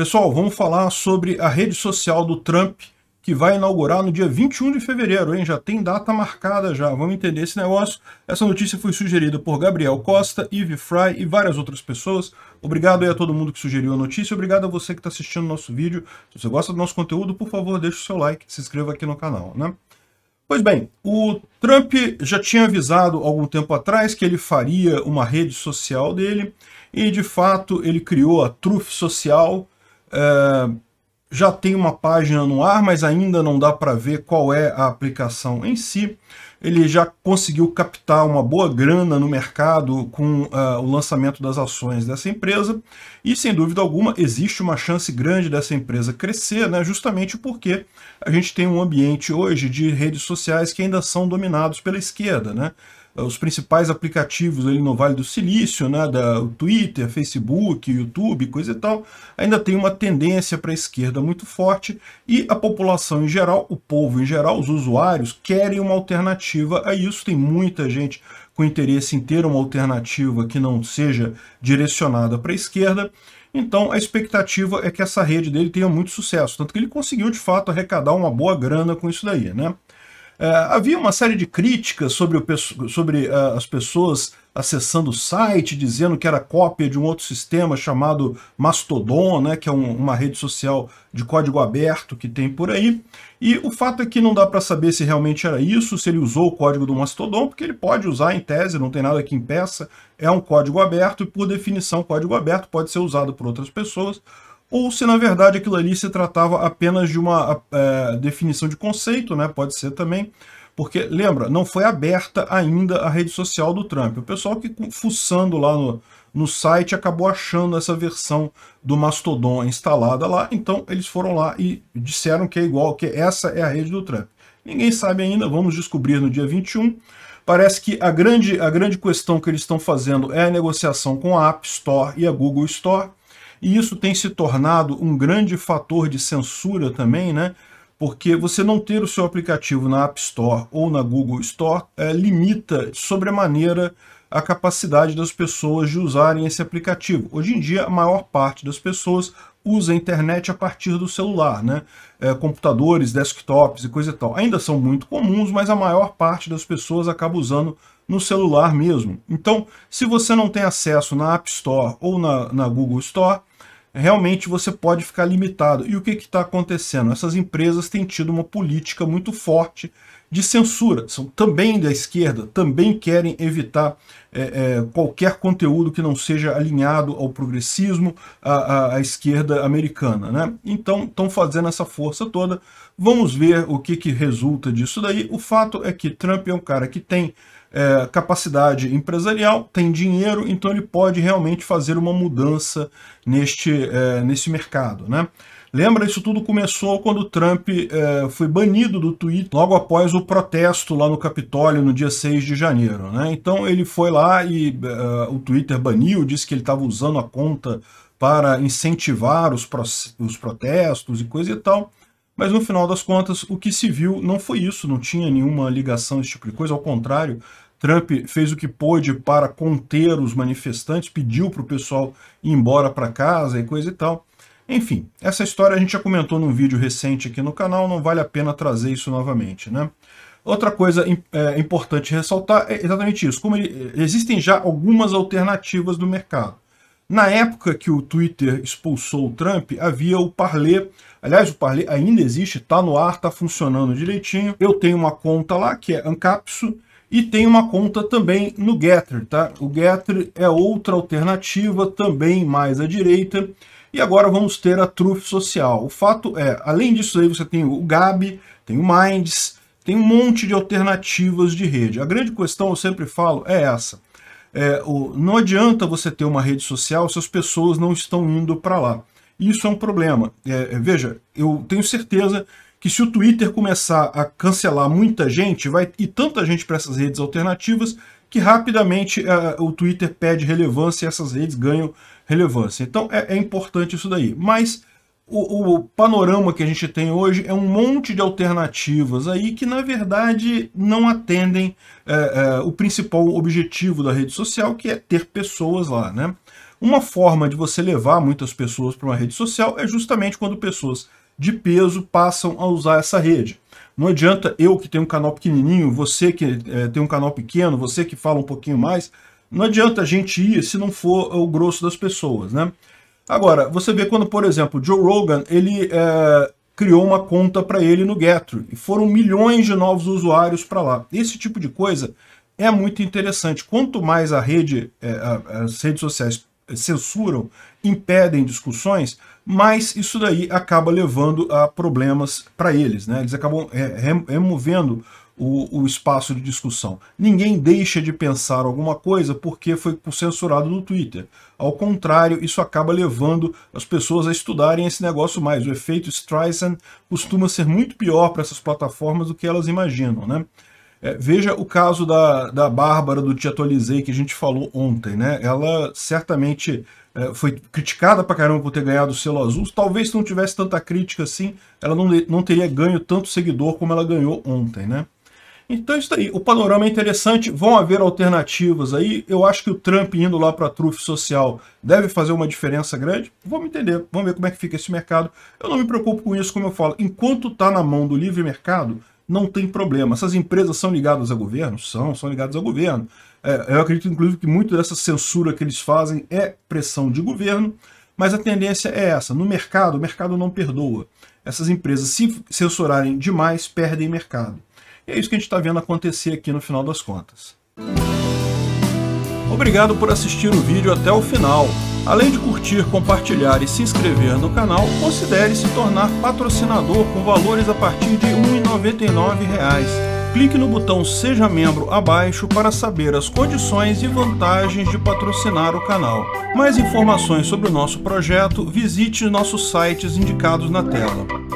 Pessoal, vamos falar sobre a rede social do Trump, que vai inaugurar no dia 21 de fevereiro, hein? Já tem data marcada já, vamos entender esse negócio. Essa notícia foi sugerida por Gabriel Costa, Eve Fry e várias outras pessoas. Obrigado aí a todo mundo que sugeriu a notícia, obrigado a você que está assistindo o nosso vídeo. Se você gosta do nosso conteúdo, por favor, deixe o seu like, se inscreva aqui no canal, né? Pois bem, o Trump já tinha avisado algum tempo atrás que ele faria uma rede social dele, e de fato ele criou a Truth Social, é, já tem uma página no ar, mas ainda não dá para ver qual é a aplicação em si ele já conseguiu captar uma boa grana no mercado com uh, o lançamento das ações dessa empresa, e sem dúvida alguma existe uma chance grande dessa empresa crescer, né, justamente porque a gente tem um ambiente hoje de redes sociais que ainda são dominados pela esquerda. Né? Os principais aplicativos ali no Vale do Silício, né, da, Twitter, Facebook, YouTube, coisa e tal, ainda tem uma tendência para a esquerda muito forte e a população em geral, o povo em geral, os usuários, querem uma alternativa alternativa a é isso. Tem muita gente com interesse em ter uma alternativa que não seja direcionada para a esquerda. Então a expectativa é que essa rede dele tenha muito sucesso, tanto que ele conseguiu de fato arrecadar uma boa grana com isso daí, né? É, havia uma série de críticas sobre, o, sobre é, as pessoas acessando o site, dizendo que era cópia de um outro sistema chamado Mastodon, né, que é um, uma rede social de código aberto que tem por aí. E o fato é que não dá para saber se realmente era isso, se ele usou o código do Mastodon, porque ele pode usar em tese, não tem nada que impeça, é um código aberto e, por definição, código aberto pode ser usado por outras pessoas ou se na verdade aquilo ali se tratava apenas de uma é, definição de conceito, né? Pode ser também. Porque, lembra, não foi aberta ainda a rede social do Trump. O pessoal que fuçando lá no, no site acabou achando essa versão do Mastodon instalada lá, então eles foram lá e disseram que é igual, que essa é a rede do Trump. Ninguém sabe ainda, vamos descobrir no dia 21. Parece que a grande, a grande questão que eles estão fazendo é a negociação com a App Store e a Google Store. E isso tem se tornado um grande fator de censura também, né? Porque você não ter o seu aplicativo na App Store ou na Google Store é, limita sobremaneira a capacidade das pessoas de usarem esse aplicativo. Hoje em dia, a maior parte das pessoas usa a internet a partir do celular, né? É, computadores, desktops e coisa e tal. Ainda são muito comuns, mas a maior parte das pessoas acaba usando no celular mesmo. Então, se você não tem acesso na App Store ou na, na Google Store, realmente você pode ficar limitado. E o que está acontecendo? Essas empresas têm tido uma política muito forte de censura, são também da esquerda, também querem evitar é, é, qualquer conteúdo que não seja alinhado ao progressismo, à, à, à esquerda americana. Né? Então estão fazendo essa força toda Vamos ver o que, que resulta disso daí. O fato é que Trump é um cara que tem é, capacidade empresarial, tem dinheiro, então ele pode realmente fazer uma mudança neste, é, nesse mercado. Né? Lembra, isso tudo começou quando Trump é, foi banido do Twitter logo após o protesto lá no Capitólio no dia 6 de janeiro. Né? Então ele foi lá e é, o Twitter baniu, disse que ele estava usando a conta para incentivar os, os protestos e coisa e tal. Mas no final das contas, o que se viu não foi isso, não tinha nenhuma ligação, esse tipo de coisa. Ao contrário, Trump fez o que pôde para conter os manifestantes, pediu para o pessoal ir embora para casa e coisa e tal. Enfim, essa história a gente já comentou num vídeo recente aqui no canal, não vale a pena trazer isso novamente, né? Outra coisa é, importante ressaltar é exatamente isso, como ele, existem já algumas alternativas do mercado. Na época que o Twitter expulsou o Trump, havia o Parler. Aliás, o Parler ainda existe, está no ar, está funcionando direitinho. Eu tenho uma conta lá, que é Ancapsu, e tenho uma conta também no Getter, tá? O Getter é outra alternativa, também mais à direita. E agora vamos ter a Truth Social. O fato é, além disso aí você tem o Gabi, tem o Minds, tem um monte de alternativas de rede. A grande questão, eu sempre falo, é essa é, o, não adianta você ter uma rede social se as pessoas não estão indo para lá. Isso é um problema. É, é, veja, eu tenho certeza que se o Twitter começar a cancelar muita gente, vai e tanta gente para essas redes alternativas, que rapidamente é, o Twitter pede relevância e essas redes ganham relevância. Então é, é importante isso daí. Mas o, o, panorama que a gente tem hoje é um monte de alternativas aí que, na verdade, não atendem é, é, o principal objetivo da rede social, que é ter pessoas lá, né? Uma forma de você levar muitas pessoas para uma rede social é justamente quando pessoas de peso passam a usar essa rede. Não adianta eu que tenho um canal pequenininho, você que é, tem um canal pequeno, você que fala um pouquinho mais, não adianta a gente ir se não for o grosso das pessoas, né? Agora, você vê quando, por exemplo, Joe Rogan, ele é, criou uma conta para ele no Getro e foram milhões de novos usuários para lá. Esse tipo de coisa é muito interessante. Quanto mais a rede, é, as redes sociais censuram, impedem discussões, mas isso daí acaba levando a problemas para eles. Né? Eles acabam é, removendo o, o, espaço de discussão. Ninguém deixa de pensar alguma coisa porque foi censurado no Twitter. Ao contrário, isso acaba levando as pessoas a estudarem esse negócio mais. O efeito Streisand costuma ser muito pior para essas plataformas do que elas imaginam. Né? É, veja o caso da, da Bárbara do Te Atualizei que a gente falou ontem. Né? Ela certamente é, foi criticada pra caramba por ter ganhado o selo azul. Talvez se não tivesse tanta crítica assim, ela não, não teria ganho tanto seguidor como ela ganhou ontem. né? Então é isso aí, o panorama é interessante, vão haver alternativas aí. Eu acho que o Trump indo lá para a trufe social deve fazer uma diferença grande. Vamos entender, vamos ver como é que fica esse mercado. Eu não me preocupo com isso, como eu falo. Enquanto está na mão do livre mercado, não tem problema. Essas empresas são ligadas ao governo? São, são ligadas ao governo. É, eu acredito, inclusive, que muito dessa censura que eles fazem é pressão de governo, mas a tendência é essa. No mercado, o mercado não perdoa. Essas empresas, se censurarem demais, perdem mercado. E é isso que a gente está vendo acontecer aqui no final das contas. Obrigado por assistir o vídeo até o final. Além de curtir, compartilhar e se inscrever no canal, considere se tornar patrocinador com valores a partir de R$ 1,99 clique no botão Seja Membro abaixo para saber as condições e vantagens de patrocinar o canal. Mais informações sobre o nosso projeto, visite nossos sites indicados na tela.